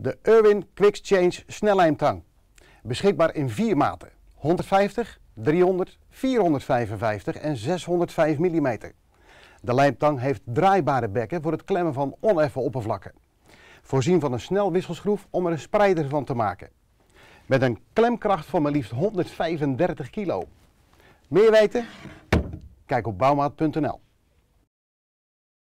De Irwin Quick Change snellijmtang. Beschikbaar in vier maten. 150, 300, 455 en 605 mm. De lijmtang heeft draaibare bekken voor het klemmen van oneffen oppervlakken. Voorzien van een snelwisselschroef om er een spreider van te maken. Met een klemkracht van maar liefst 135 kilo. Meer weten? Kijk op bouwmaat.nl.